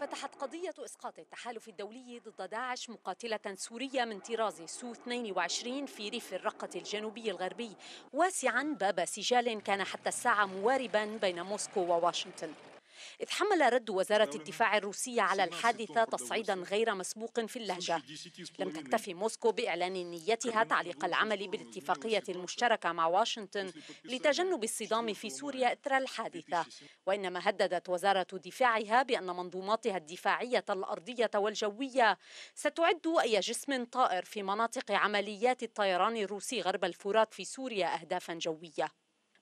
فتحت قضية إسقاط التحالف الدولي ضد داعش مقاتلة سورية من طراز سو 22 في ريف الرقة الجنوبي الغربي واسعا باب سجال كان حتى الساعة مواربا بين موسكو وواشنطن إذ حمل رد وزارة الدفاع الروسية على الحادثة تصعيدا غير مسبوق في اللهجة لم تكتفي موسكو بإعلان نيتها تعليق العمل بالاتفاقية نعم، المشتركة مع واشنطن لتجنب الصدام في سوريا إثر الحادثة وإنما هددت وزارة دفاعها بأن منظوماتها الدفاعية الأرضية والجوية ستعد أي جسم طائر في مناطق عمليات الطيران الروسي غرب الفرات في سوريا أهدافا جوية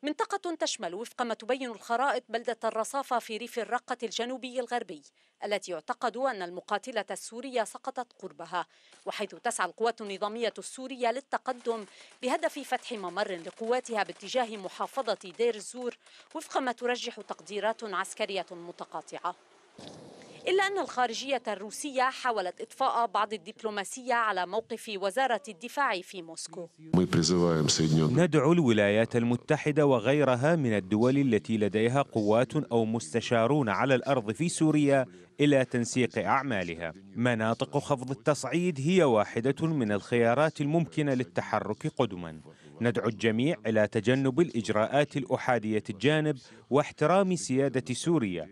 منطقة تشمل وفق ما تبين الخرائط بلدة الرصافة في ريف الرقة الجنوبي الغربي التي يعتقد أن المقاتلة السورية سقطت قربها وحيث تسعى القوات النظامية السورية للتقدم بهدف فتح ممر لقواتها باتجاه محافظة دير الزور وفق ما ترجح تقديرات عسكرية متقاطعة إلا أن الخارجية الروسية حاولت إطفاء بعض الدبلوماسية على موقف وزارة الدفاع في موسكو ندعو الولايات المتحدة وغيرها من الدول التي لديها قوات أو مستشارون على الأرض في سوريا إلى تنسيق أعمالها مناطق خفض التصعيد هي واحدة من الخيارات الممكنة للتحرك قدما ندعو الجميع إلى تجنب الإجراءات الأحادية الجانب واحترام سيادة سوريا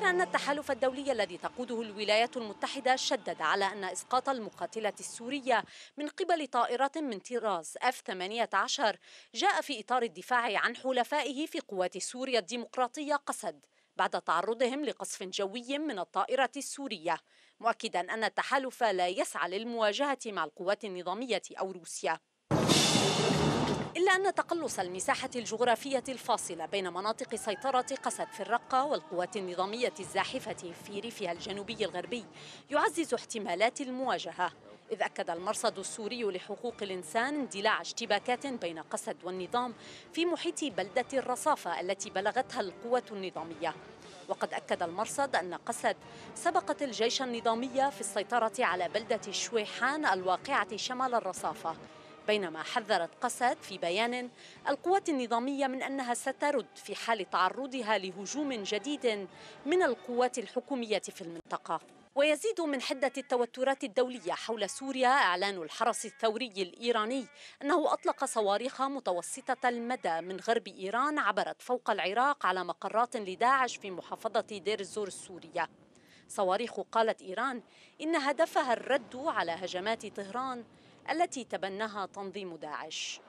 غير أن التحالف الدولي الذي تقوده الولايات المتحدة شدد على أن إسقاط المقاتلة السورية من قبل طائرة من طراز F-18 جاء في إطار الدفاع عن حلفائه في قوات سوريا الديمقراطية قسد بعد تعرضهم لقصف جوي من الطائرة السورية مؤكدا أن التحالف لا يسعى للمواجهة مع القوات النظامية أو روسيا إلا أن تقلص المساحة الجغرافية الفاصلة بين مناطق سيطرة قسد في الرقة والقوات النظامية الزاحفة في ريفها الجنوبي الغربي يعزز احتمالات المواجهة إذ أكد المرصد السوري لحقوق الإنسان اندلاع اشتباكات بين قسد والنظام في محيط بلدة الرصافة التي بلغتها القوة النظامية وقد أكد المرصد أن قسد سبقت الجيش النظامي في السيطرة على بلدة شويحان الواقعة شمال الرصافة بينما حذرت قسد في بيان القوات النظامية من أنها سترد في حال تعرضها لهجوم جديد من القوات الحكومية في المنطقة ويزيد من حدة التوترات الدولية حول سوريا إعلان الحرس الثوري الإيراني أنه أطلق صواريخ متوسطة المدى من غرب إيران عبرت فوق العراق على مقرات لداعش في محافظة دير الزور السورية صواريخ قالت إيران إن هدفها الرد على هجمات طهران التي تبناها تنظيم داعش